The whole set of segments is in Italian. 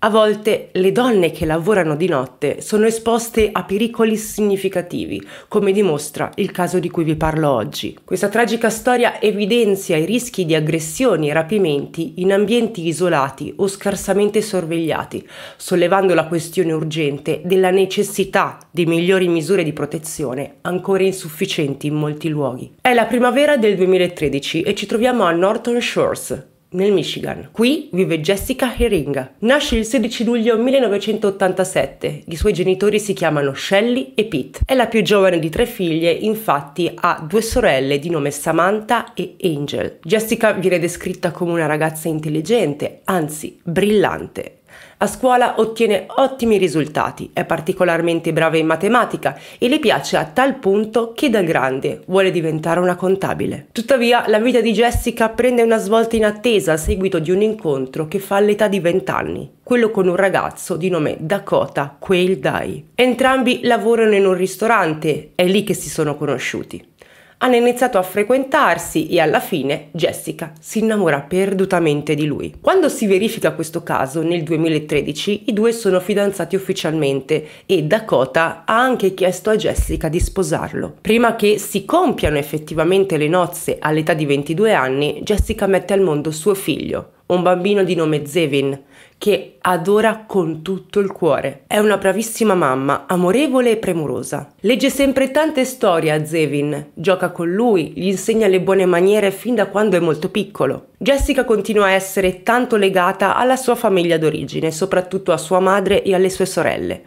A volte le donne che lavorano di notte sono esposte a pericoli significativi, come dimostra il caso di cui vi parlo oggi. Questa tragica storia evidenzia i rischi di aggressioni e rapimenti in ambienti isolati o scarsamente sorvegliati, sollevando la questione urgente della necessità di migliori misure di protezione ancora insufficienti in molti luoghi. È la primavera del 2013 e ci troviamo a Norton Shores, nel Michigan. Qui vive Jessica Herring. Nasce il 16 luglio 1987. I suoi genitori si chiamano Shelly e Pete. È la più giovane di tre figlie, infatti ha due sorelle di nome Samantha e Angel. Jessica viene descritta come una ragazza intelligente, anzi brillante a scuola ottiene ottimi risultati, è particolarmente brava in matematica e le piace a tal punto che da grande vuole diventare una contabile. Tuttavia la vita di Jessica prende una svolta inattesa a seguito di un incontro che fa all'età di 20 anni, quello con un ragazzo di nome Dakota Quail Dye. Entrambi lavorano in un ristorante, è lì che si sono conosciuti hanno iniziato a frequentarsi e alla fine Jessica si innamora perdutamente di lui. Quando si verifica questo caso, nel 2013, i due sono fidanzati ufficialmente e Dakota ha anche chiesto a Jessica di sposarlo. Prima che si compiano effettivamente le nozze all'età di 22 anni, Jessica mette al mondo suo figlio, un bambino di nome Zevin, che adora con tutto il cuore. È una bravissima mamma, amorevole e premurosa. Legge sempre tante storie a Zevin, gioca con lui, gli insegna le buone maniere fin da quando è molto piccolo. Jessica continua a essere tanto legata alla sua famiglia d'origine, soprattutto a sua madre e alle sue sorelle.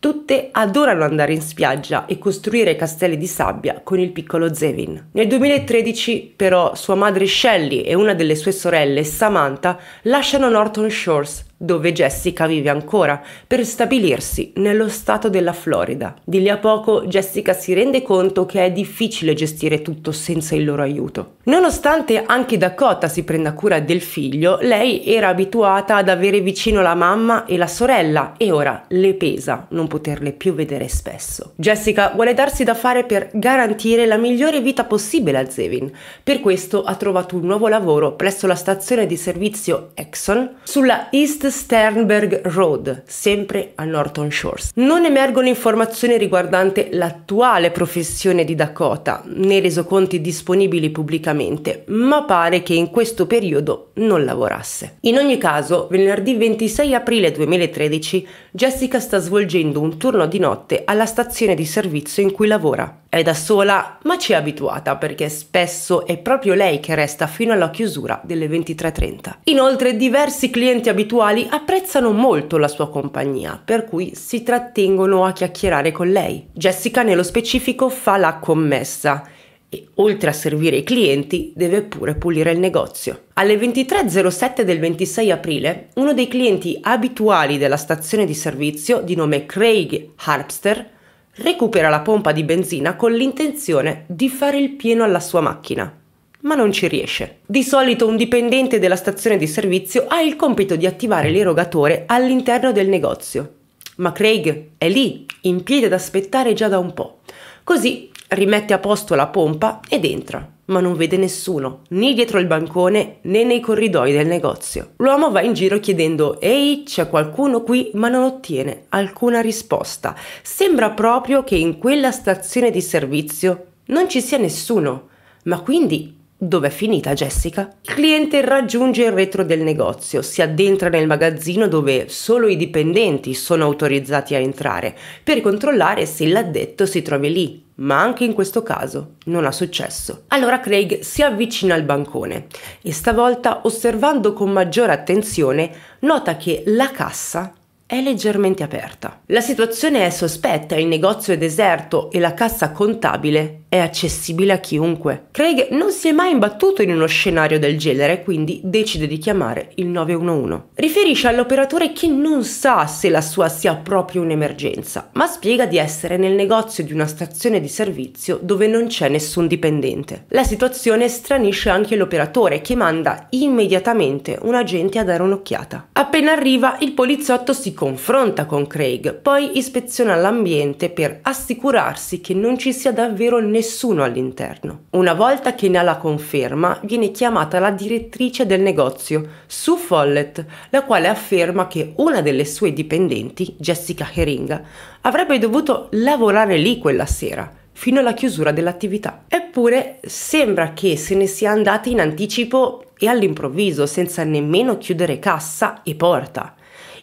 Tutte adorano andare in spiaggia e costruire castelli di sabbia con il piccolo Zevin. Nel 2013 però sua madre Shelley e una delle sue sorelle Samantha lasciano Norton Shores dove Jessica vive ancora, per stabilirsi nello stato della Florida. Di lì a poco Jessica si rende conto che è difficile gestire tutto senza il loro aiuto. Nonostante anche Dakota si prenda cura del figlio, lei era abituata ad avere vicino la mamma e la sorella e ora le pesa non poterle più vedere spesso. Jessica vuole darsi da fare per garantire la migliore vita possibile a Zevin. Per questo ha trovato un nuovo lavoro presso la stazione di servizio Exxon sulla East Sternberg Road, sempre a Norton Shores. Non emergono informazioni riguardanti l'attuale professione di Dakota, né resoconti disponibili pubblicamente, ma pare che in questo periodo non lavorasse. In ogni caso, venerdì 26 aprile 2013, Jessica sta svolgendo un turno di notte alla stazione di servizio in cui lavora. È da sola, ma ci è abituata perché spesso è proprio lei che resta fino alla chiusura delle 23.30. Inoltre diversi clienti abituali animali apprezzano molto la sua compagnia, per cui si trattengono a chiacchierare con lei. Jessica nello specifico fa la commessa e oltre a servire i clienti deve pure pulire il negozio. Alle 23.07 del 26 aprile, uno dei clienti abituali della stazione di servizio di nome Craig Harpster recupera la pompa di benzina con l'intenzione di fare il pieno alla sua macchina ma non ci riesce. Di solito un dipendente della stazione di servizio ha il compito di attivare l'erogatore all'interno del negozio, ma Craig è lì, in piedi ad aspettare già da un po'. Così rimette a posto la pompa ed entra, ma non vede nessuno, né dietro il bancone né nei corridoi del negozio. L'uomo va in giro chiedendo Ehi, c'è qualcuno qui? ma non ottiene alcuna risposta. Sembra proprio che in quella stazione di servizio non ci sia nessuno, ma quindi Dov'è finita Jessica? Il cliente raggiunge il retro del negozio, si addentra nel magazzino dove solo i dipendenti sono autorizzati a entrare per controllare se l'addetto si trovi lì, ma anche in questo caso non ha successo. Allora Craig si avvicina al bancone e stavolta, osservando con maggiore attenzione, nota che la cassa è leggermente aperta. La situazione è sospetta, il negozio è deserto e la cassa contabile è accessibile a chiunque. Craig non si è mai imbattuto in uno scenario del genere, quindi decide di chiamare il 911. Riferisce all'operatore che non sa se la sua sia proprio un'emergenza, ma spiega di essere nel negozio di una stazione di servizio dove non c'è nessun dipendente. La situazione stranisce anche l'operatore che manda immediatamente un agente a dare un'occhiata. Appena arriva, il poliziotto si confronta con Craig, poi ispeziona l'ambiente per assicurarsi che non ci sia davvero nessun nessuno all'interno. Una volta che ne ha la conferma, viene chiamata la direttrice del negozio, Sue Follett, la quale afferma che una delle sue dipendenti, Jessica Heringa, avrebbe dovuto lavorare lì quella sera, fino alla chiusura dell'attività. Eppure sembra che se ne sia andata in anticipo e all'improvviso, senza nemmeno chiudere cassa e porta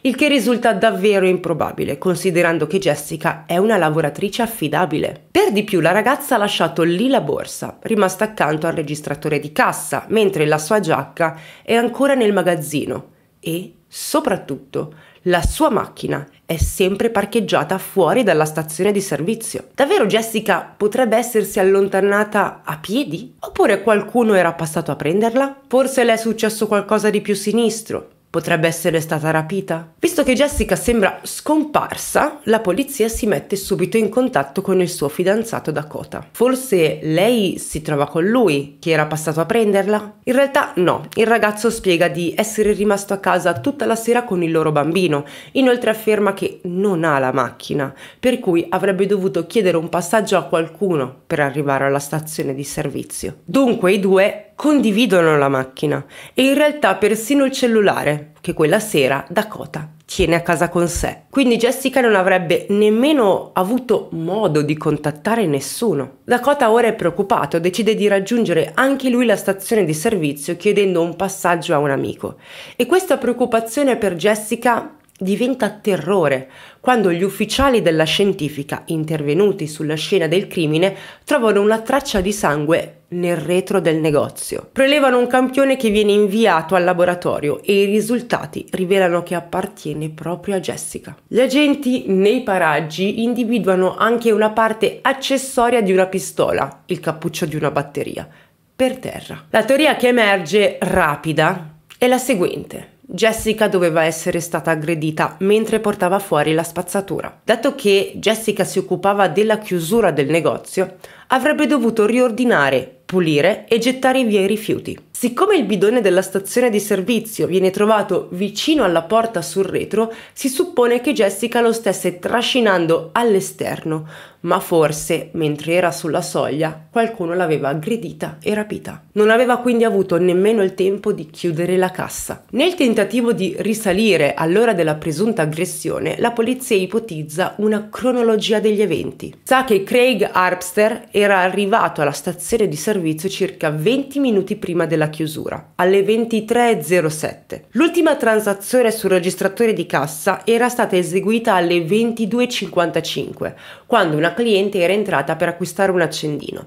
il che risulta davvero improbabile considerando che Jessica è una lavoratrice affidabile. Per di più la ragazza ha lasciato lì la borsa, rimasta accanto al registratore di cassa, mentre la sua giacca è ancora nel magazzino e, soprattutto, la sua macchina è sempre parcheggiata fuori dalla stazione di servizio. Davvero Jessica potrebbe essersi allontanata a piedi? Oppure qualcuno era passato a prenderla? Forse le è successo qualcosa di più sinistro, Potrebbe essere stata rapita? Visto che Jessica sembra scomparsa, la polizia si mette subito in contatto con il suo fidanzato Dakota. Forse lei si trova con lui, che era passato a prenderla? In realtà no, il ragazzo spiega di essere rimasto a casa tutta la sera con il loro bambino, inoltre afferma che non ha la macchina, per cui avrebbe dovuto chiedere un passaggio a qualcuno per arrivare alla stazione di servizio. Dunque i due condividono la macchina e in realtà persino il cellulare, che quella sera Dakota tiene a casa con sé. Quindi Jessica non avrebbe nemmeno avuto modo di contattare nessuno. Dakota ora è preoccupato, decide di raggiungere anche lui la stazione di servizio chiedendo un passaggio a un amico. E questa preoccupazione per Jessica diventa terrore quando gli ufficiali della scientifica intervenuti sulla scena del crimine trovano una traccia di sangue nel retro del negozio. Prelevano un campione che viene inviato al laboratorio e i risultati rivelano che appartiene proprio a Jessica. Gli agenti nei paraggi individuano anche una parte accessoria di una pistola, il cappuccio di una batteria, per terra. La teoria che emerge rapida è la seguente. Jessica doveva essere stata aggredita mentre portava fuori la spazzatura. Dato che Jessica si occupava della chiusura del negozio, avrebbe dovuto riordinare, pulire e gettare via i rifiuti. Siccome il bidone della stazione di servizio viene trovato vicino alla porta sul retro, si suppone che Jessica lo stesse trascinando all'esterno, ma forse, mentre era sulla soglia, qualcuno l'aveva aggredita e rapita. Non aveva quindi avuto nemmeno il tempo di chiudere la cassa. Nel tentativo di risalire all'ora della presunta aggressione, la polizia ipotizza una cronologia degli eventi. Sa che Craig Harpster era arrivato alla stazione di servizio circa 20 minuti prima della chiusura, alle 23.07. L'ultima transazione sul registratore di cassa era stata eseguita alle 22.55, quando una cliente era entrata per acquistare un accendino.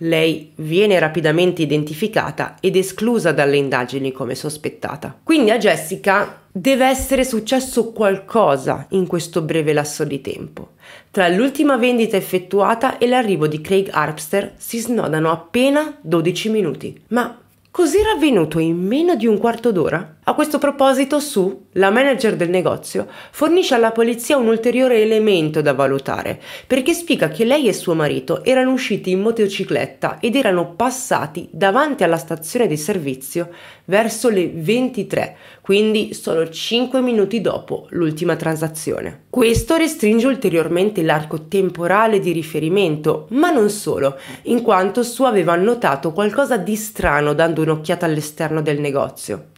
Lei viene rapidamente identificata ed esclusa dalle indagini come sospettata. Quindi a Jessica deve essere successo qualcosa in questo breve lasso di tempo. Tra l'ultima vendita effettuata e l'arrivo di Craig Harpster si snodano appena 12 minuti. Ma Cos'era avvenuto in meno di un quarto d'ora? A questo proposito, Su, la manager del negozio, fornisce alla polizia un ulteriore elemento da valutare, perché spiega che lei e suo marito erano usciti in motocicletta ed erano passati davanti alla stazione di servizio verso le 23, quindi solo 5 minuti dopo l'ultima transazione. Questo restringe ulteriormente l'arco temporale di riferimento, ma non solo, in quanto Su aveva notato qualcosa di strano dando un'occhiata all'esterno del negozio.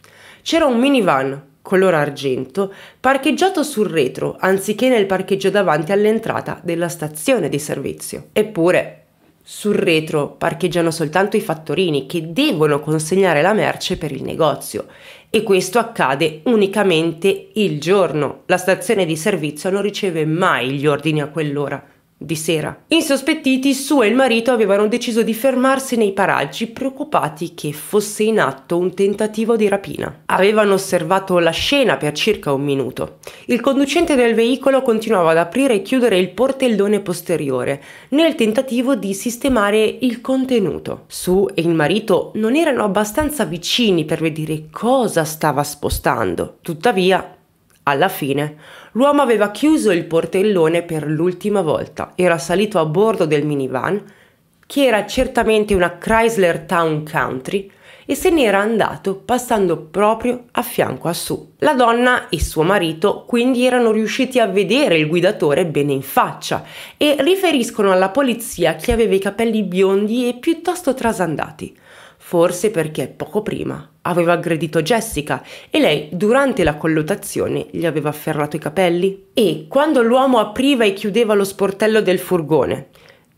C'era un minivan color argento, parcheggiato sul retro anziché nel parcheggio davanti all'entrata della stazione di servizio. Eppure sul retro parcheggiano soltanto i fattorini che devono consegnare la merce per il negozio e questo accade unicamente il giorno. La stazione di servizio non riceve mai gli ordini a quell'ora di sera. Insospettiti, su e il marito avevano deciso di fermarsi nei paraggi, preoccupati che fosse in atto un tentativo di rapina. Avevano osservato la scena per circa un minuto. Il conducente del veicolo continuava ad aprire e chiudere il portellone posteriore, nel tentativo di sistemare il contenuto. Su e il marito non erano abbastanza vicini per vedere cosa stava spostando. Tuttavia, alla fine, l'uomo aveva chiuso il portellone per l'ultima volta, era salito a bordo del minivan, che era certamente una Chrysler Town Country, e se n'era andato passando proprio a fianco a Sue. La donna e suo marito quindi erano riusciti a vedere il guidatore bene in faccia e riferiscono alla polizia che aveva i capelli biondi e piuttosto trasandati forse perché poco prima aveva aggredito Jessica e lei durante la collotazione gli aveva afferrato i capelli. E quando l'uomo apriva e chiudeva lo sportello del furgone,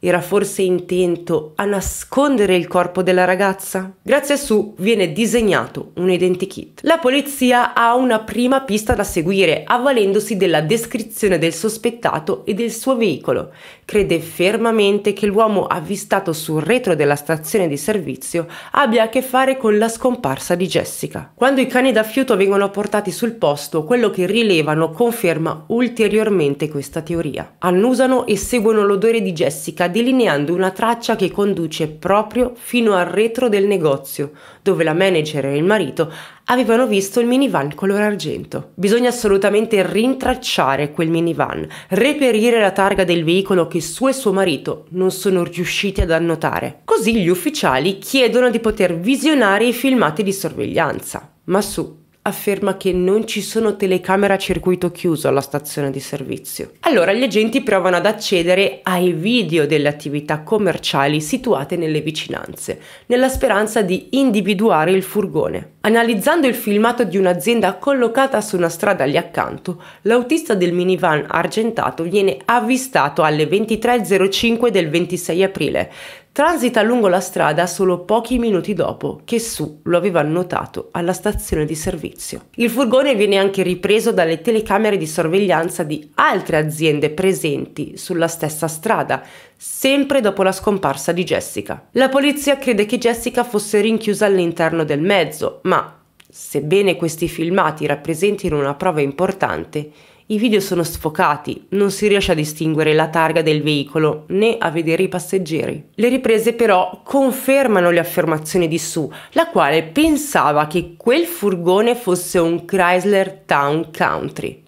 era forse intento a nascondere il corpo della ragazza? Grazie a Su viene disegnato un identikit. La polizia ha una prima pista da seguire, avvalendosi della descrizione del sospettato e del suo veicolo. Crede fermamente che l'uomo avvistato sul retro della stazione di servizio abbia a che fare con la scomparsa di Jessica. Quando i cani da fiuto vengono portati sul posto, quello che rilevano conferma ulteriormente questa teoria. Annusano e seguono l'odore di Jessica delineando una traccia che conduce proprio fino al retro del negozio, dove la manager e il marito avevano visto il minivan color argento. Bisogna assolutamente rintracciare quel minivan, reperire la targa del veicolo che su e suo marito non sono riusciti ad annotare. Così gli ufficiali chiedono di poter visionare i filmati di sorveglianza. Ma su, afferma che non ci sono telecamere a circuito chiuso alla stazione di servizio. Allora gli agenti provano ad accedere ai video delle attività commerciali situate nelle vicinanze, nella speranza di individuare il furgone. Analizzando il filmato di un'azienda collocata su una strada lì accanto, l'autista del minivan argentato viene avvistato alle 23.05 del 26 aprile, Transita lungo la strada solo pochi minuti dopo che Su lo aveva notato alla stazione di servizio. Il furgone viene anche ripreso dalle telecamere di sorveglianza di altre aziende presenti sulla stessa strada, sempre dopo la scomparsa di Jessica. La polizia crede che Jessica fosse rinchiusa all'interno del mezzo, ma sebbene questi filmati rappresentino una prova importante, i video sono sfocati, non si riesce a distinguere la targa del veicolo né a vedere i passeggeri. Le riprese però confermano le affermazioni di Su, la quale pensava che quel furgone fosse un Chrysler Town Country.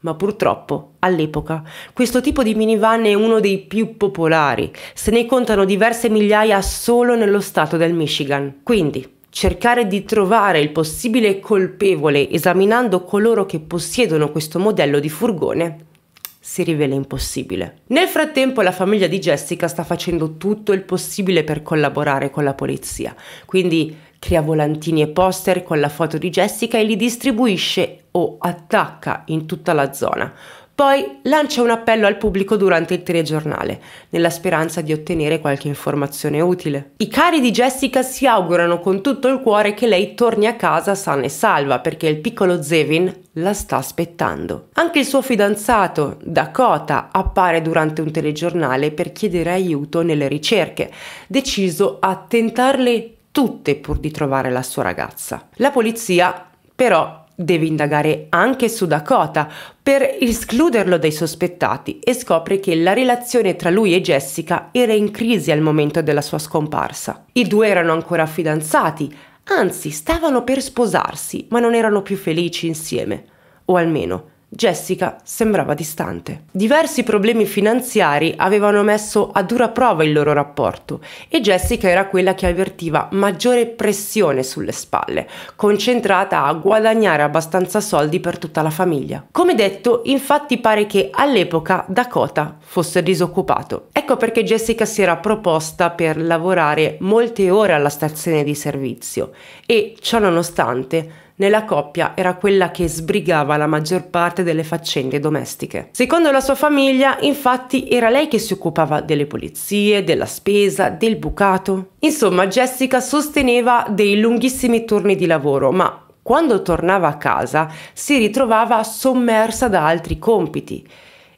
Ma purtroppo, all'epoca, questo tipo di minivan è uno dei più popolari, se ne contano diverse migliaia solo nello stato del Michigan. Quindi, cercare di trovare il possibile colpevole esaminando coloro che possiedono questo modello di furgone si rivela impossibile. Nel frattempo la famiglia di Jessica sta facendo tutto il possibile per collaborare con la polizia, quindi crea volantini e poster con la foto di Jessica e li distribuisce o attacca in tutta la zona, poi lancia un appello al pubblico durante il telegiornale, nella speranza di ottenere qualche informazione utile. I cari di Jessica si augurano con tutto il cuore che lei torni a casa sana e salva, perché il piccolo Zevin la sta aspettando. Anche il suo fidanzato, Dakota, appare durante un telegiornale per chiedere aiuto nelle ricerche, deciso a tentarle tutte pur di trovare la sua ragazza. La polizia, però, Deve indagare anche su Dakota per escluderlo dai sospettati e scopre che la relazione tra lui e Jessica era in crisi al momento della sua scomparsa. I due erano ancora fidanzati, anzi stavano per sposarsi, ma non erano più felici insieme, o almeno Jessica sembrava distante. Diversi problemi finanziari avevano messo a dura prova il loro rapporto e Jessica era quella che avvertiva maggiore pressione sulle spalle, concentrata a guadagnare abbastanza soldi per tutta la famiglia. Come detto, infatti pare che all'epoca Dakota fosse disoccupato. Ecco perché Jessica si era proposta per lavorare molte ore alla stazione di servizio e, ciò nonostante, nella coppia era quella che sbrigava la maggior parte delle faccende domestiche. Secondo la sua famiglia, infatti, era lei che si occupava delle pulizie, della spesa, del bucato. Insomma, Jessica sosteneva dei lunghissimi turni di lavoro, ma quando tornava a casa si ritrovava sommersa da altri compiti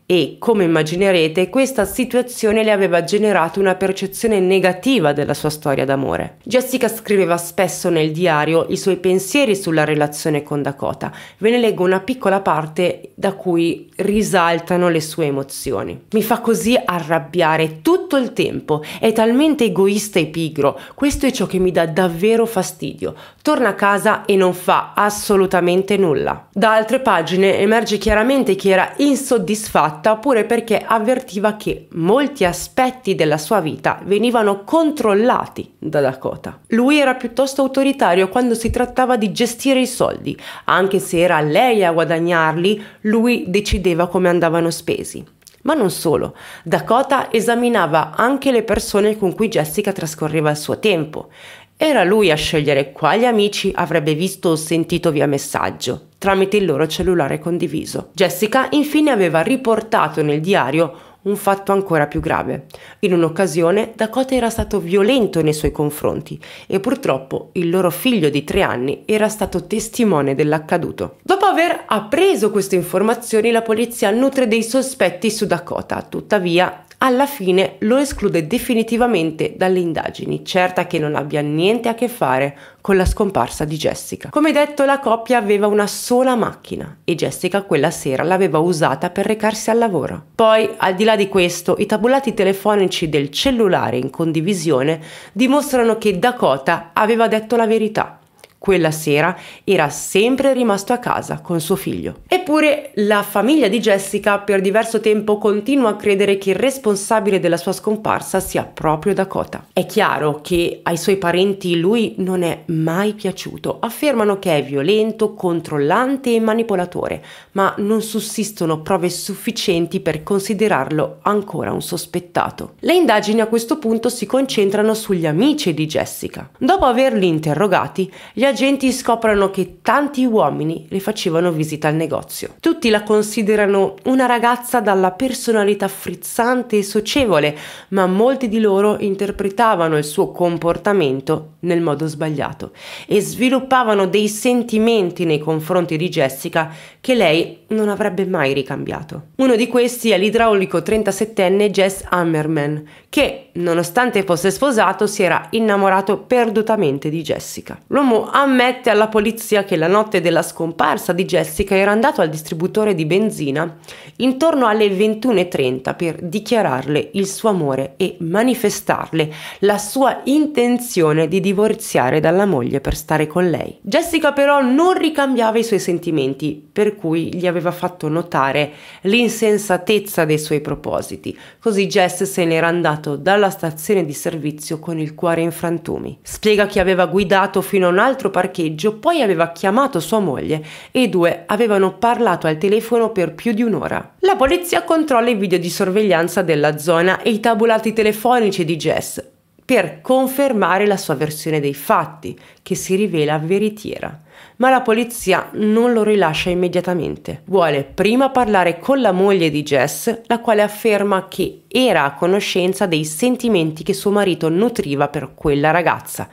e, come immaginerete, questa situazione le aveva generato una percezione negativa della sua storia d'amore. Jessica scriveva spesso nel diario i suoi pensieri sulla relazione con Dakota. Ve ne leggo una piccola parte da cui risaltano le sue emozioni. Mi fa così arrabbiare tutto il tempo, è talmente egoista e pigro, questo è ciò che mi dà davvero fastidio. Torna a casa e non fa assolutamente nulla. Da altre pagine emerge chiaramente che era insoddisfatto fatta oppure perché avvertiva che molti aspetti della sua vita venivano controllati da Dakota. Lui era piuttosto autoritario quando si trattava di gestire i soldi, anche se era lei a guadagnarli, lui decideva come andavano spesi. Ma non solo, Dakota esaminava anche le persone con cui Jessica trascorreva il suo tempo era lui a scegliere quali amici avrebbe visto o sentito via messaggio, tramite il loro cellulare condiviso. Jessica infine aveva riportato nel diario un fatto ancora più grave. In un'occasione Dakota era stato violento nei suoi confronti e purtroppo il loro figlio di tre anni era stato testimone dell'accaduto. Dopo aver appreso queste informazioni la polizia nutre dei sospetti su Dakota, tuttavia alla fine lo esclude definitivamente dalle indagini, certa che non abbia niente a che fare con la scomparsa di Jessica. Come detto, la coppia aveva una sola macchina e Jessica quella sera l'aveva usata per recarsi al lavoro. Poi, al di là di questo, i tabulati telefonici del cellulare in condivisione dimostrano che Dakota aveva detto la verità quella sera era sempre rimasto a casa con suo figlio. Eppure la famiglia di Jessica per diverso tempo continua a credere che il responsabile della sua scomparsa sia proprio Dakota. È chiaro che ai suoi parenti lui non è mai piaciuto, affermano che è violento, controllante e manipolatore, ma non sussistono prove sufficienti per considerarlo ancora un sospettato. Le indagini a questo punto si concentrano sugli amici di Jessica. Dopo averli interrogati, gli agenti agenti scoprono che tanti uomini le facevano visita al negozio. Tutti la considerano una ragazza dalla personalità frizzante e socievole, ma molti di loro interpretavano il suo comportamento nel modo sbagliato e sviluppavano dei sentimenti nei confronti di Jessica che lei non avrebbe mai ricambiato. Uno di questi è l'idraulico 37enne Jess Hammerman, che, nonostante fosse sposato, si era innamorato perdutamente di Jessica. L'uomo ha ammette alla polizia che la notte della scomparsa di Jessica era andato al distributore di benzina intorno alle 21.30 per dichiararle il suo amore e manifestarle la sua intenzione di divorziare dalla moglie per stare con lei. Jessica però non ricambiava i suoi sentimenti, per cui gli aveva fatto notare l'insensatezza dei suoi propositi. Così Jess se n'era andato dalla stazione di servizio con il cuore in frantumi. Spiega che aveva guidato fino a un altro parcheggio, poi aveva chiamato sua moglie e i due avevano parlato al telefono per più di un'ora. La polizia controlla i video di sorveglianza della zona e i tabulati telefonici di Jess per confermare la sua versione dei fatti, che si rivela veritiera. Ma la polizia non lo rilascia immediatamente. Vuole prima parlare con la moglie di Jess, la quale afferma che era a conoscenza dei sentimenti che suo marito nutriva per quella ragazza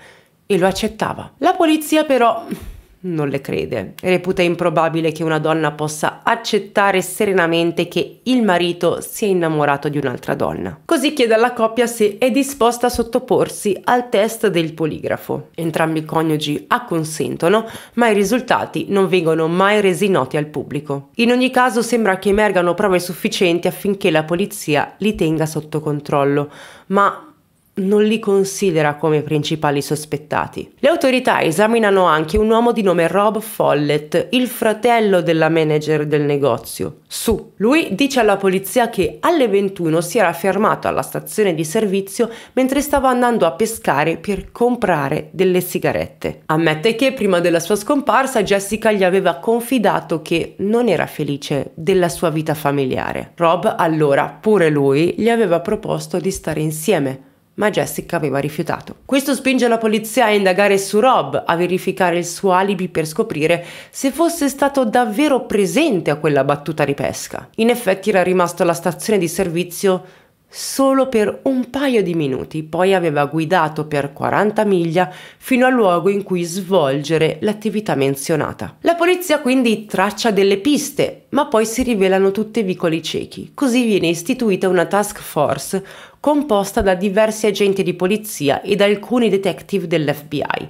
e lo accettava. La polizia però non le crede. Reputa improbabile che una donna possa accettare serenamente che il marito sia innamorato di un'altra donna. Così chiede alla coppia se è disposta a sottoporsi al test del poligrafo. Entrambi i coniugi acconsentono, ma i risultati non vengono mai resi noti al pubblico. In ogni caso sembra che emergano prove sufficienti affinché la polizia li tenga sotto controllo, ma non li considera come principali sospettati. Le autorità esaminano anche un uomo di nome Rob Follett, il fratello della manager del negozio. Su, lui dice alla polizia che alle 21 si era fermato alla stazione di servizio mentre stava andando a pescare per comprare delle sigarette. Ammette che prima della sua scomparsa Jessica gli aveva confidato che non era felice della sua vita familiare. Rob allora, pure lui, gli aveva proposto di stare insieme ma Jessica aveva rifiutato. Questo spinge la polizia a indagare su Rob, a verificare il suo alibi per scoprire se fosse stato davvero presente a quella battuta di pesca. In effetti era rimasto alla stazione di servizio solo per un paio di minuti, poi aveva guidato per 40 miglia fino al luogo in cui svolgere l'attività menzionata. La polizia quindi traccia delle piste, ma poi si rivelano tutte vicoli ciechi. Così viene istituita una task force composta da diversi agenti di polizia ed alcuni detective dell'FBI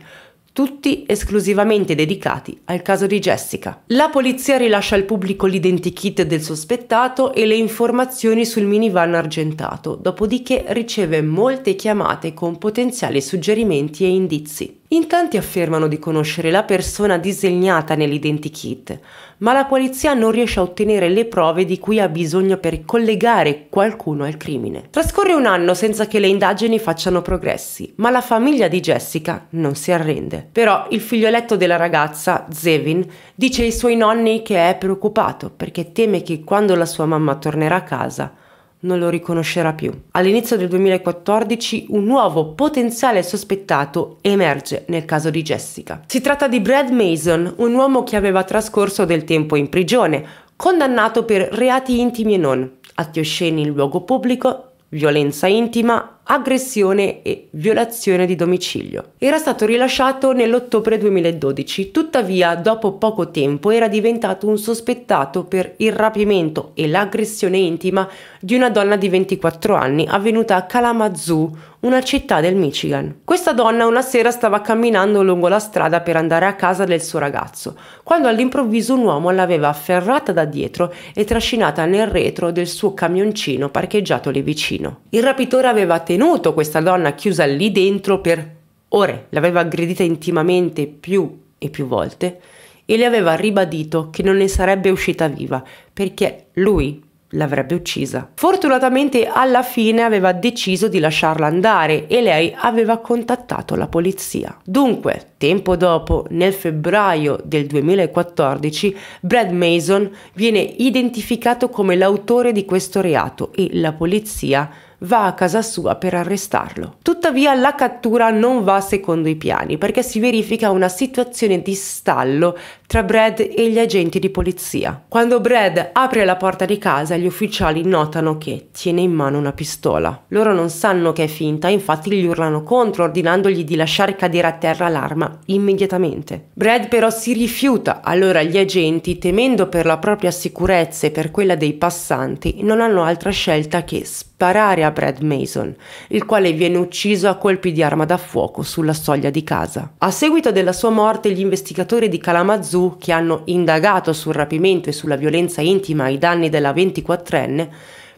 tutti esclusivamente dedicati al caso di Jessica. La polizia rilascia al pubblico l'identikit del sospettato e le informazioni sul minivan argentato, dopodiché riceve molte chiamate con potenziali suggerimenti e indizi. In tanti affermano di conoscere la persona disegnata nell'identikit, ma la polizia non riesce a ottenere le prove di cui ha bisogno per collegare qualcuno al crimine. Trascorre un anno senza che le indagini facciano progressi, ma la famiglia di Jessica non si arrende. Però il figlioletto della ragazza, Zevin, dice ai suoi nonni che è preoccupato perché teme che quando la sua mamma tornerà a casa non lo riconoscerà più. All'inizio del 2014 un nuovo potenziale sospettato emerge nel caso di Jessica. Si tratta di Brad Mason, un uomo che aveva trascorso del tempo in prigione, condannato per reati intimi e non, atti osceni in luogo pubblico, violenza intima aggressione e violazione di domicilio. Era stato rilasciato nell'ottobre 2012, tuttavia dopo poco tempo era diventato un sospettato per il rapimento e l'aggressione intima di una donna di 24 anni avvenuta a Kalamazoo, una città del Michigan. Questa donna una sera stava camminando lungo la strada per andare a casa del suo ragazzo, quando all'improvviso un uomo l'aveva afferrata da dietro e trascinata nel retro del suo camioncino parcheggiato lì vicino. Il rapitore aveva tenuto questa donna chiusa lì dentro per ore, l'aveva aggredita intimamente più e più volte e le aveva ribadito che non ne sarebbe uscita viva perché lui l'avrebbe uccisa. Fortunatamente alla fine aveva deciso di lasciarla andare e lei aveva contattato la polizia. Dunque, tempo dopo, nel febbraio del 2014, Brad Mason viene identificato come l'autore di questo reato e la polizia va a casa sua per arrestarlo. Tuttavia la cattura non va secondo i piani perché si verifica una situazione di stallo tra Brad e gli agenti di polizia. Quando Brad apre la porta di casa, gli ufficiali notano che tiene in mano una pistola. Loro non sanno che è finta, infatti gli urlano contro, ordinandogli di lasciare cadere a terra l'arma immediatamente. Brad però si rifiuta, allora gli agenti, temendo per la propria sicurezza e per quella dei passanti, non hanno altra scelta che sparare a Brad Mason, il quale viene ucciso a colpi di arma da fuoco sulla soglia di casa. A seguito della sua morte, gli investigatori di Kalamazoo che hanno indagato sul rapimento e sulla violenza intima ai danni della 24enne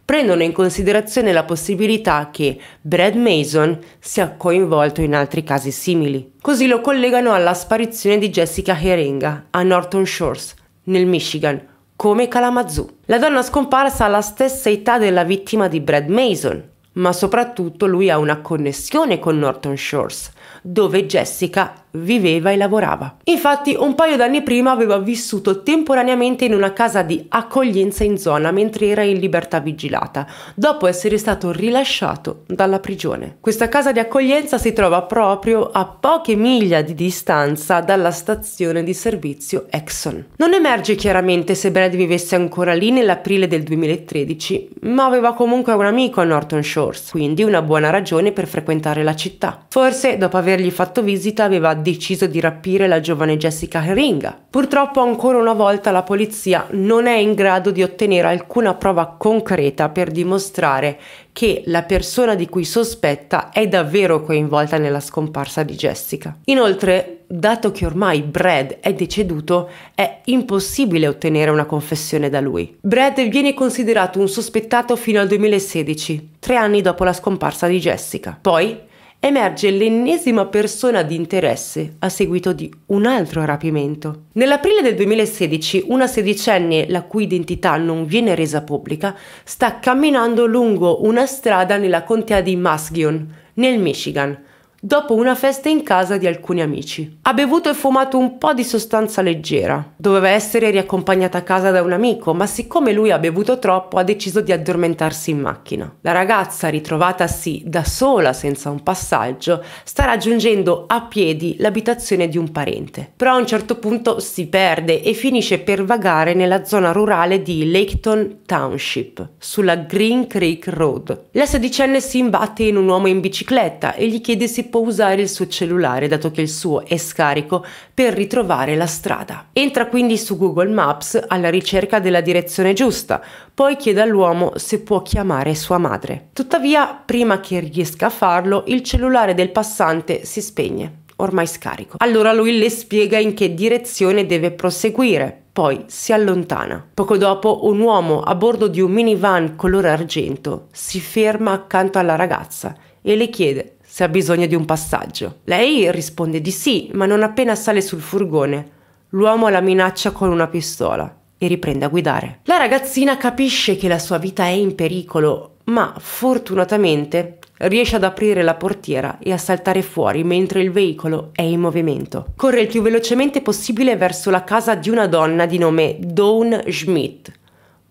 prendono in considerazione la possibilità che Brad Mason sia coinvolto in altri casi simili. Così lo collegano alla sparizione di Jessica Herenga a Norton Shores, nel Michigan, come Kalamazoo. La donna scomparsa ha la stessa età della vittima di Brad Mason, ma soprattutto lui ha una connessione con Norton Shores, dove Jessica viveva e lavorava. Infatti un paio d'anni prima aveva vissuto temporaneamente in una casa di accoglienza in zona mentre era in libertà vigilata, dopo essere stato rilasciato dalla prigione. Questa casa di accoglienza si trova proprio a poche miglia di distanza dalla stazione di servizio Exxon. Non emerge chiaramente se Brad vivesse ancora lì nell'aprile del 2013, ma aveva comunque un amico a Norton Shores, quindi una buona ragione per frequentare la città. Forse dopo dopo avergli fatto visita, aveva deciso di rapire la giovane Jessica Heringa. Purtroppo ancora una volta la polizia non è in grado di ottenere alcuna prova concreta per dimostrare che la persona di cui sospetta è davvero coinvolta nella scomparsa di Jessica. Inoltre, dato che ormai Brad è deceduto, è impossibile ottenere una confessione da lui. Brad viene considerato un sospettato fino al 2016, tre anni dopo la scomparsa di Jessica. Poi, emerge l'ennesima persona di interesse a seguito di un altro rapimento. Nell'aprile del 2016 una sedicenne, la cui identità non viene resa pubblica, sta camminando lungo una strada nella contea di Muskegon, nel Michigan, dopo una festa in casa di alcuni amici. Ha bevuto e fumato un po' di sostanza leggera. Doveva essere riaccompagnata a casa da un amico, ma siccome lui ha bevuto troppo ha deciso di addormentarsi in macchina. La ragazza, ritrovatasi da sola senza un passaggio, sta raggiungendo a piedi l'abitazione di un parente. Però a un certo punto si perde e finisce per vagare nella zona rurale di Laketon Township, sulla Green Creek Road. La sedicenne si imbatte in un uomo in bicicletta e gli chiede se può usare il suo cellulare dato che il suo è scarico per ritrovare la strada. Entra quindi su Google Maps alla ricerca della direzione giusta, poi chiede all'uomo se può chiamare sua madre. Tuttavia, prima che riesca a farlo, il cellulare del passante si spegne ormai scarico. Allora lui le spiega in che direzione deve proseguire. Poi si allontana. Poco dopo un uomo a bordo di un minivan color argento si ferma accanto alla ragazza e le chiede se ha bisogno di un passaggio. Lei risponde di sì, ma non appena sale sul furgone, l'uomo la minaccia con una pistola e riprende a guidare. La ragazzina capisce che la sua vita è in pericolo, ma fortunatamente riesce ad aprire la portiera e a saltare fuori mentre il veicolo è in movimento. Corre il più velocemente possibile verso la casa di una donna di nome Dawn Schmidt,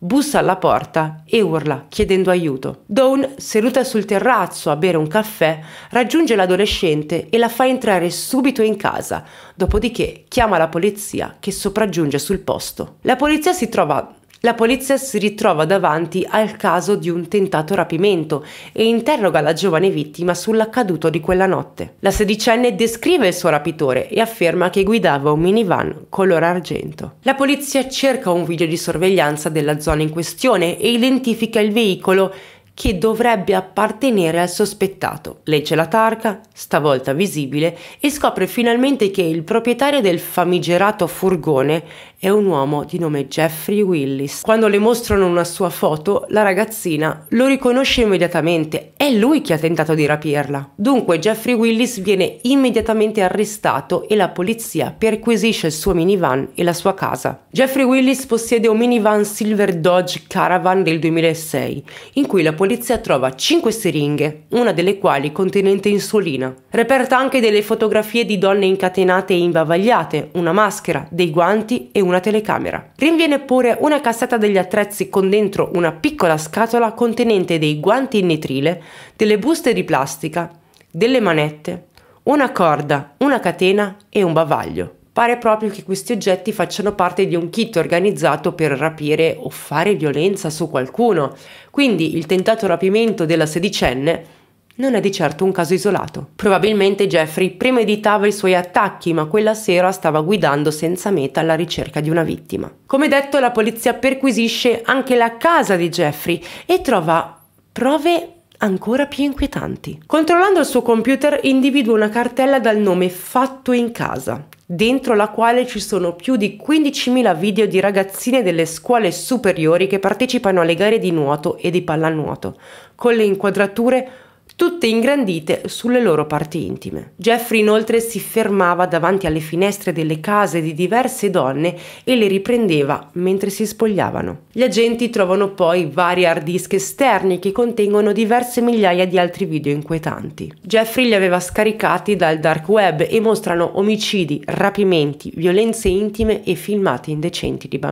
bussa alla porta e urla chiedendo aiuto. Dawn, seduta sul terrazzo a bere un caffè, raggiunge l'adolescente e la fa entrare subito in casa, dopodiché chiama la polizia che sopraggiunge sul posto. La polizia si trova la polizia si ritrova davanti al caso di un tentato rapimento e interroga la giovane vittima sull'accaduto di quella notte. La sedicenne descrive il suo rapitore e afferma che guidava un minivan color argento. La polizia cerca un video di sorveglianza della zona in questione e identifica il veicolo che dovrebbe appartenere al sospettato. Legge la targa, stavolta visibile, e scopre finalmente che il proprietario del famigerato furgone è un uomo di nome Jeffrey Willis. Quando le mostrano una sua foto, la ragazzina lo riconosce immediatamente, è lui che ha tentato di rapirla. Dunque Jeffrey Willis viene immediatamente arrestato e la polizia perquisisce il suo minivan e la sua casa. Jeffrey Willis possiede un minivan Silver Dodge Caravan del 2006, in cui la polizia trova 5 siringhe, una delle quali contenente insulina. Reperta anche delle fotografie di donne incatenate e imbavagliate, una maschera, dei guanti e una una telecamera. Rinviene pure una cassetta degli attrezzi con dentro una piccola scatola contenente dei guanti in nitrile, delle buste di plastica, delle manette, una corda, una catena e un bavaglio. Pare proprio che questi oggetti facciano parte di un kit organizzato per rapire o fare violenza su qualcuno, quindi il tentato rapimento della sedicenne non è di certo un caso isolato. Probabilmente Jeffrey premeditava i suoi attacchi, ma quella sera stava guidando senza meta alla ricerca di una vittima. Come detto, la polizia perquisisce anche la casa di Jeffrey e trova prove ancora più inquietanti. Controllando il suo computer individua una cartella dal nome Fatto in casa, dentro la quale ci sono più di 15.000 video di ragazzine delle scuole superiori che partecipano alle gare di nuoto e di pallanuoto, con le inquadrature tutte ingrandite sulle loro parti intime. Jeffrey inoltre si fermava davanti alle finestre delle case di diverse donne e le riprendeva mentre si spogliavano. Gli agenti trovano poi vari hard disk esterni che contengono diverse migliaia di altri video inquietanti. Jeffrey li aveva scaricati dal dark web e mostrano omicidi, rapimenti, violenze intime e filmati indecenti di bambini.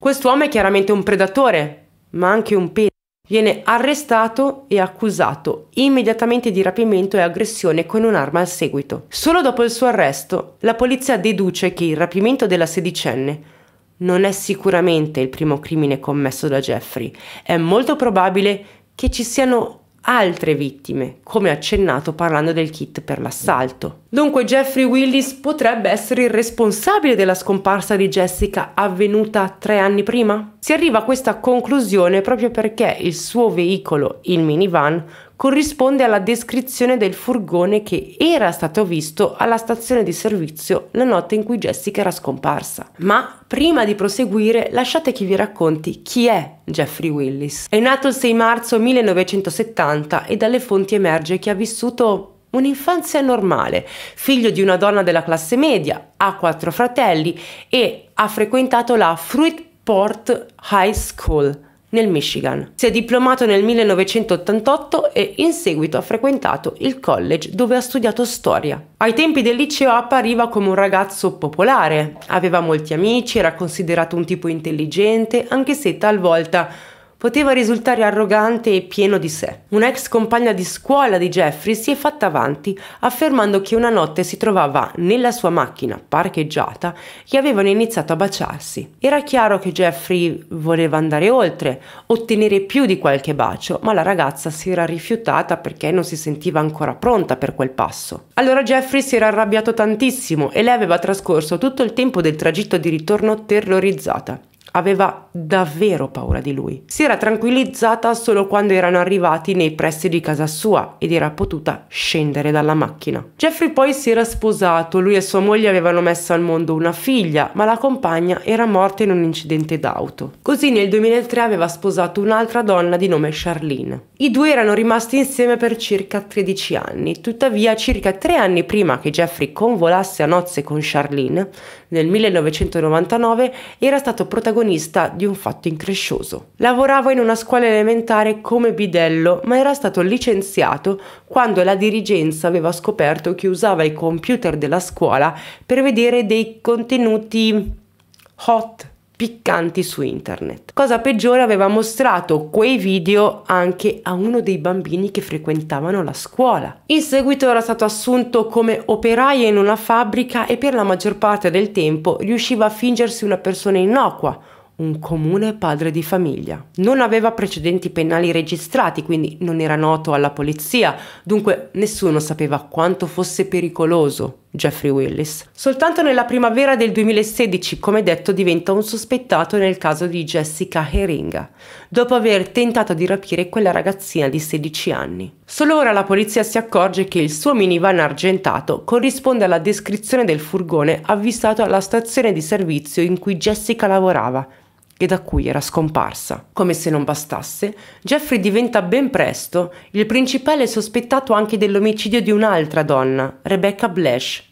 Quest'uomo è chiaramente un predatore, ma anche un pedo Viene arrestato e accusato immediatamente di rapimento e aggressione con un'arma al seguito. Solo dopo il suo arresto, la polizia deduce che il rapimento della sedicenne non è sicuramente il primo crimine commesso da Jeffrey. È molto probabile che ci siano altre vittime, come accennato parlando del kit per l'assalto. Dunque Jeffrey Willis potrebbe essere il responsabile della scomparsa di Jessica avvenuta tre anni prima? Si arriva a questa conclusione proprio perché il suo veicolo, il minivan, corrisponde alla descrizione del furgone che era stato visto alla stazione di servizio la notte in cui Jessica era scomparsa. Ma prima di proseguire lasciate che vi racconti chi è Jeffrey Willis. È nato il 6 marzo 1970 e dalle fonti emerge che ha vissuto un'infanzia normale, figlio di una donna della classe media, ha quattro fratelli e ha frequentato la Fruitport High School nel Michigan. Si è diplomato nel 1988 e in seguito ha frequentato il college dove ha studiato storia. Ai tempi del liceo appariva come un ragazzo popolare, aveva molti amici, era considerato un tipo intelligente, anche se talvolta poteva risultare arrogante e pieno di sé. Un'ex compagna di scuola di Jeffrey si è fatta avanti affermando che una notte si trovava nella sua macchina parcheggiata e avevano iniziato a baciarsi. Era chiaro che Jeffrey voleva andare oltre, ottenere più di qualche bacio, ma la ragazza si era rifiutata perché non si sentiva ancora pronta per quel passo. Allora Jeffrey si era arrabbiato tantissimo e lei aveva trascorso tutto il tempo del tragitto di ritorno terrorizzata aveva davvero paura di lui. Si era tranquillizzata solo quando erano arrivati nei pressi di casa sua ed era potuta scendere dalla macchina. Jeffrey poi si era sposato, lui e sua moglie avevano messo al mondo una figlia, ma la compagna era morta in un incidente d'auto. Così nel 2003 aveva sposato un'altra donna di nome Charlene. I due erano rimasti insieme per circa 13 anni, tuttavia circa tre anni prima che Jeffrey convolasse a nozze con Charlene, nel 1999 era stato protagonista protagonista di un fatto increscioso. Lavorava in una scuola elementare come bidello, ma era stato licenziato quando la dirigenza aveva scoperto che usava i computer della scuola per vedere dei contenuti hot piccanti su internet. Cosa peggiore aveva mostrato quei video anche a uno dei bambini che frequentavano la scuola. In seguito era stato assunto come operaio in una fabbrica e per la maggior parte del tempo riusciva a fingersi una persona innocua, un comune padre di famiglia. Non aveva precedenti penali registrati, quindi non era noto alla polizia, dunque nessuno sapeva quanto fosse pericoloso Jeffrey Willis. Soltanto nella primavera del 2016, come detto, diventa un sospettato nel caso di Jessica Heringa, dopo aver tentato di rapire quella ragazzina di 16 anni. Solo ora la polizia si accorge che il suo minivan argentato corrisponde alla descrizione del furgone avvistato alla stazione di servizio in cui Jessica lavorava, che da cui era scomparsa. Come se non bastasse, Jeffrey diventa ben presto il principale sospettato anche dell'omicidio di un'altra donna, Rebecca Blash,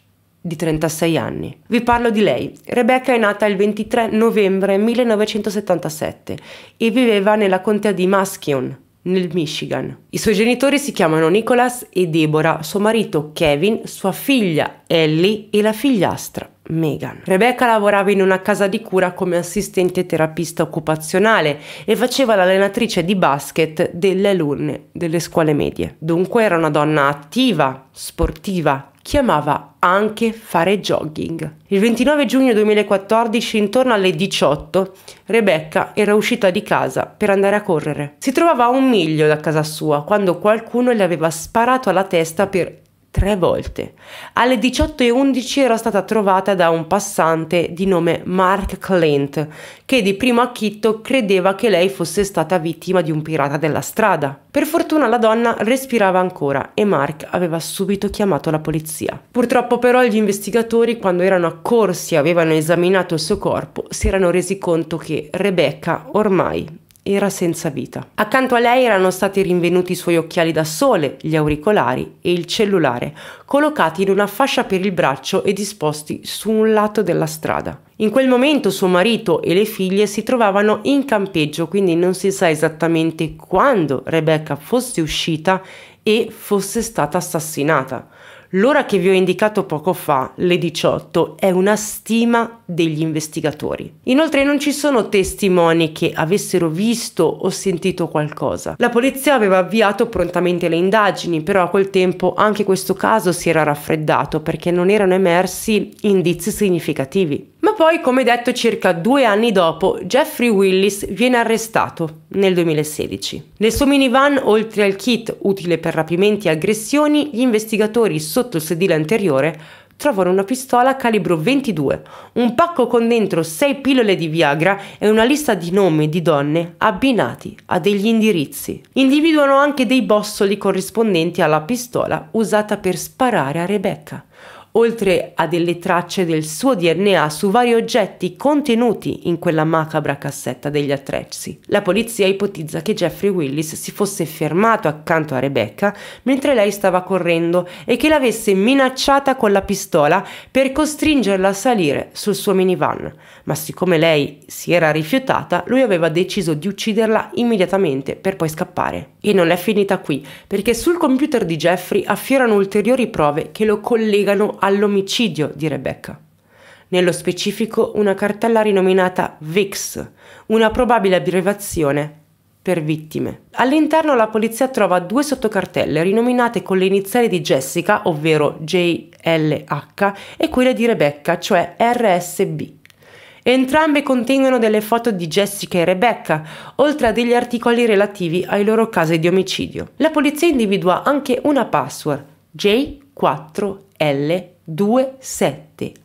di 36 anni. Vi parlo di lei. Rebecca è nata il 23 novembre 1977 e viveva nella contea di Muskegon, nel Michigan. I suoi genitori si chiamano Nicholas e Deborah, suo marito Kevin, sua figlia Ellie e la figliastra Megan. Rebecca lavorava in una casa di cura come assistente terapista occupazionale e faceva l'allenatrice di basket delle alunne delle scuole medie. Dunque era una donna attiva, sportiva, chiamava anche fare jogging. Il 29 giugno 2014, intorno alle 18, Rebecca era uscita di casa per andare a correre. Si trovava a un miglio da casa sua quando qualcuno le aveva sparato alla testa per tre volte. Alle 18.11 era stata trovata da un passante di nome Mark Clint, che di primo acchitto credeva che lei fosse stata vittima di un pirata della strada. Per fortuna la donna respirava ancora e Mark aveva subito chiamato la polizia. Purtroppo però gli investigatori, quando erano accorsi e avevano esaminato il suo corpo, si erano resi conto che Rebecca ormai era senza vita. Accanto a lei erano stati rinvenuti i suoi occhiali da sole, gli auricolari e il cellulare, collocati in una fascia per il braccio e disposti su un lato della strada. In quel momento suo marito e le figlie si trovavano in campeggio, quindi non si sa esattamente quando Rebecca fosse uscita e fosse stata assassinata. L'ora che vi ho indicato poco fa, le 18, è una stima degli investigatori. Inoltre non ci sono testimoni che avessero visto o sentito qualcosa. La polizia aveva avviato prontamente le indagini, però a quel tempo anche questo caso si era raffreddato perché non erano emersi indizi significativi. Ma poi, come detto, circa due anni dopo, Jeffrey Willis viene arrestato nel 2016. Nel suo minivan, oltre al kit utile per rapimenti e aggressioni, gli investigatori sotto il sedile anteriore trovano una pistola calibro 22, un pacco con dentro 6 pillole di Viagra e una lista di nomi di donne abbinati a degli indirizzi. Individuano anche dei bossoli corrispondenti alla pistola usata per sparare a Rebecca oltre a delle tracce del suo DNA su vari oggetti contenuti in quella macabra cassetta degli attrezzi. La polizia ipotizza che Jeffrey Willis si fosse fermato accanto a Rebecca mentre lei stava correndo e che l'avesse minacciata con la pistola per costringerla a salire sul suo minivan, ma siccome lei si era rifiutata, lui aveva deciso di ucciderla immediatamente per poi scappare. E non è finita qui, perché sul computer di Jeffrey affiorano ulteriori prove che lo collegano all'omicidio di Rebecca. Nello specifico una cartella rinominata VIX, una probabile abbreviazione per vittime. All'interno la polizia trova due sottocartelle rinominate con le iniziali di Jessica, ovvero JLH, e quelle di Rebecca, cioè RSB. Entrambe contengono delle foto di Jessica e Rebecca, oltre a degli articoli relativi ai loro casi di omicidio. La polizia individua anche una password, J4LH 27H13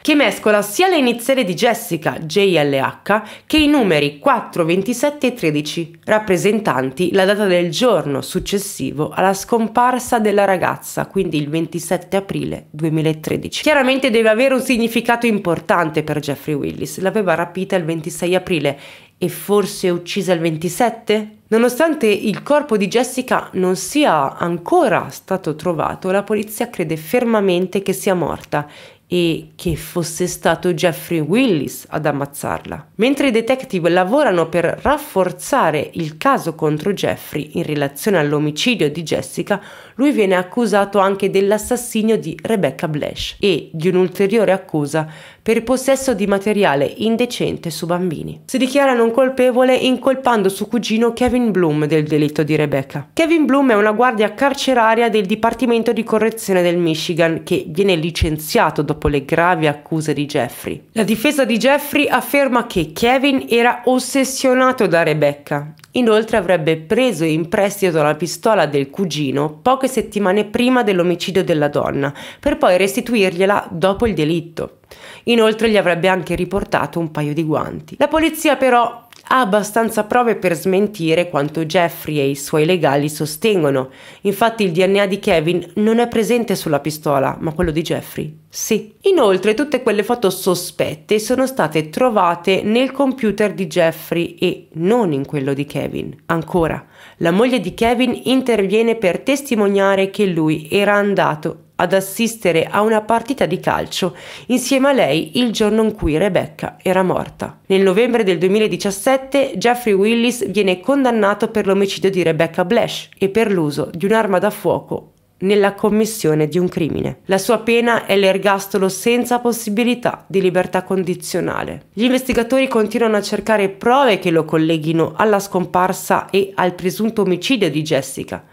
che mescola sia le iniziali di Jessica JLH che i numeri 4, 27 e 13 rappresentanti la data del giorno successivo alla scomparsa della ragazza quindi il 27 aprile 2013 chiaramente deve avere un significato importante per Jeffrey Willis l'aveva rapita il 26 aprile e forse uccisa il 27? Nonostante il corpo di Jessica non sia ancora stato trovato, la polizia crede fermamente che sia morta e che fosse stato Jeffrey Willis ad ammazzarla. Mentre i detective lavorano per rafforzare il caso contro Jeffrey in relazione all'omicidio di Jessica, lui viene accusato anche dell'assassinio di Rebecca Blash e di un'ulteriore accusa per possesso di materiale indecente su bambini. Si dichiara non colpevole incolpando suo cugino Kevin Bloom del delitto di Rebecca. Kevin Bloom è una guardia carceraria del Dipartimento di Correzione del Michigan che viene licenziato dopo le gravi accuse di Jeffrey. La difesa di Jeffrey afferma che Kevin era ossessionato da Rebecca. Inoltre avrebbe preso in prestito la pistola del cugino poche poche settimane prima dell'omicidio della donna, per poi restituirgliela dopo il delitto. Inoltre gli avrebbe anche riportato un paio di guanti. La polizia però ha abbastanza prove per smentire quanto Jeffrey e i suoi legali sostengono. Infatti il DNA di Kevin non è presente sulla pistola, ma quello di Jeffrey sì. Inoltre tutte quelle foto sospette sono state trovate nel computer di Jeffrey e non in quello di Kevin. Ancora. La moglie di Kevin interviene per testimoniare che lui era andato ad assistere a una partita di calcio insieme a lei il giorno in cui Rebecca era morta. Nel novembre del 2017 Jeffrey Willis viene condannato per l'omicidio di Rebecca Blash e per l'uso di un'arma da fuoco nella commissione di un crimine. La sua pena è l'ergastolo senza possibilità di libertà condizionale. Gli investigatori continuano a cercare prove che lo colleghino alla scomparsa e al presunto omicidio di Jessica.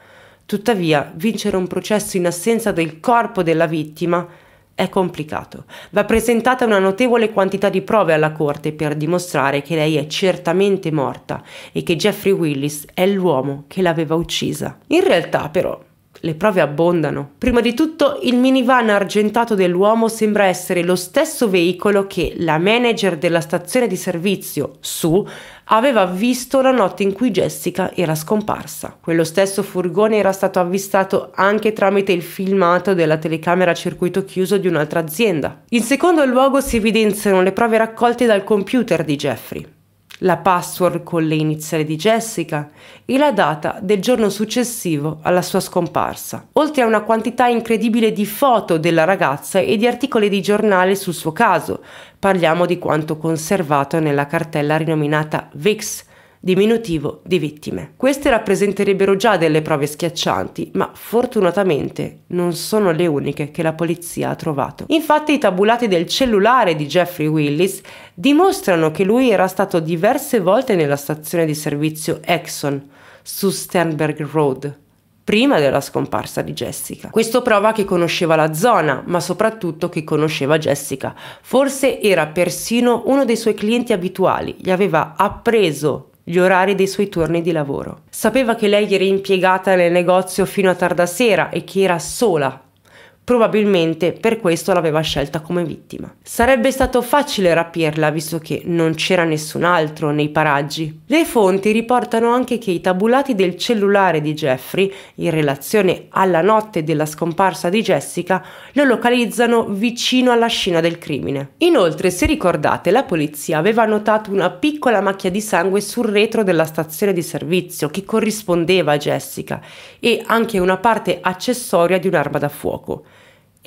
Tuttavia, vincere un processo in assenza del corpo della vittima è complicato. Va presentata una notevole quantità di prove alla corte per dimostrare che lei è certamente morta e che Jeffrey Willis è l'uomo che l'aveva uccisa. In realtà, però, le prove abbondano. Prima di tutto, il minivan argentato dell'uomo sembra essere lo stesso veicolo che la manager della stazione di servizio, Su, aveva visto la notte in cui Jessica era scomparsa. Quello stesso furgone era stato avvistato anche tramite il filmato della telecamera a circuito chiuso di un'altra azienda. In secondo luogo si evidenziano le prove raccolte dal computer di Jeffrey la password con le iniziali di Jessica e la data del giorno successivo alla sua scomparsa, oltre a una quantità incredibile di foto della ragazza e di articoli di giornale sul suo caso. Parliamo di quanto conservato nella cartella rinominata VIX, diminutivo di vittime. Queste rappresenterebbero già delle prove schiaccianti, ma fortunatamente non sono le uniche che la polizia ha trovato. Infatti i tabulati del cellulare di Jeffrey Willis dimostrano che lui era stato diverse volte nella stazione di servizio Exxon su Sternberg Road prima della scomparsa di Jessica. Questo prova che conosceva la zona, ma soprattutto che conosceva Jessica. Forse era persino uno dei suoi clienti abituali, gli aveva appreso gli orari dei suoi turni di lavoro. Sapeva che lei era impiegata nel negozio fino a tarda sera e che era sola Probabilmente per questo l'aveva scelta come vittima. Sarebbe stato facile rapirla visto che non c'era nessun altro nei paraggi. Le fonti riportano anche che i tabulati del cellulare di Jeffrey, in relazione alla notte della scomparsa di Jessica, lo localizzano vicino alla scena del crimine. Inoltre, se ricordate, la polizia aveva notato una piccola macchia di sangue sul retro della stazione di servizio che corrispondeva a Jessica e anche una parte accessoria di un'arma da fuoco.